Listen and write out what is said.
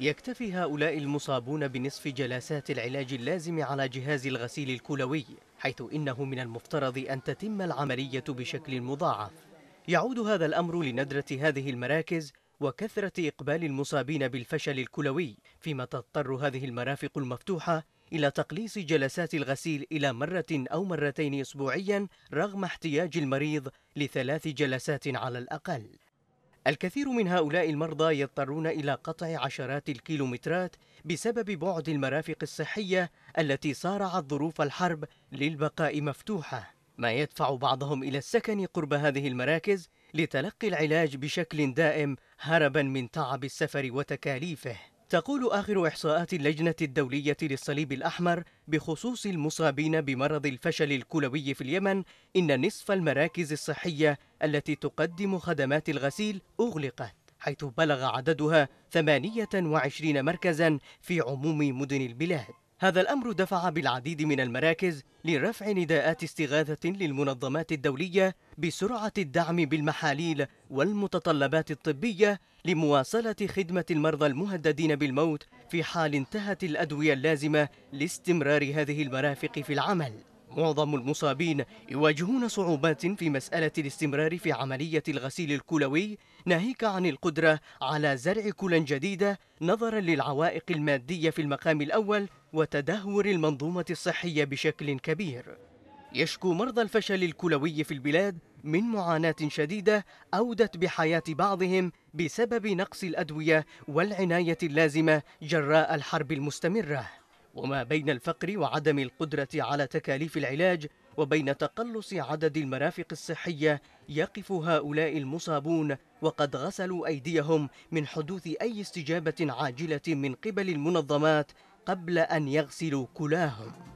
يكتفي هؤلاء المصابون بنصف جلسات العلاج اللازم على جهاز الغسيل الكلوي حيث إنه من المفترض أن تتم العملية بشكل مضاعف يعود هذا الأمر لندرة هذه المراكز وكثرة إقبال المصابين بالفشل الكلوي فيما تضطر هذه المرافق المفتوحة إلى تقليص جلسات الغسيل إلى مرة أو مرتين أسبوعيا رغم احتياج المريض لثلاث جلسات على الأقل الكثير من هؤلاء المرضى يضطرون إلى قطع عشرات الكيلومترات بسبب بعد المرافق الصحية التي صارعت ظروف الحرب للبقاء مفتوحة ما يدفع بعضهم إلى السكن قرب هذه المراكز لتلقي العلاج بشكل دائم هربا من تعب السفر وتكاليفه تقول آخر إحصاءات اللجنة الدولية للصليب الأحمر بخصوص المصابين بمرض الفشل الكلوي في اليمن إن نصف المراكز الصحية التي تقدم خدمات الغسيل أغلقت حيث بلغ عددها 28 مركزا في عموم مدن البلاد هذا الأمر دفع بالعديد من المراكز لرفع نداءات استغاثة للمنظمات الدولية بسرعة الدعم بالمحاليل والمتطلبات الطبية لمواصلة خدمة المرضى المهددين بالموت في حال انتهت الأدوية اللازمة لاستمرار هذه المرافق في العمل معظم المصابين يواجهون صعوبات في مسألة الاستمرار في عملية الغسيل الكلوي ناهيك عن القدرة على زرع كلا جديدة نظرا للعوائق المادية في المقام الأول وتدهور المنظومة الصحية بشكل كبير يشكو مرضى الفشل الكلوي في البلاد من معاناة شديدة أودت بحياة بعضهم بسبب نقص الأدوية والعناية اللازمة جراء الحرب المستمرة وما بين الفقر وعدم القدرة على تكاليف العلاج وبين تقلص عدد المرافق الصحية يقف هؤلاء المصابون وقد غسلوا أيديهم من حدوث أي استجابة عاجلة من قبل المنظمات قبل أن يغسلوا كلاهم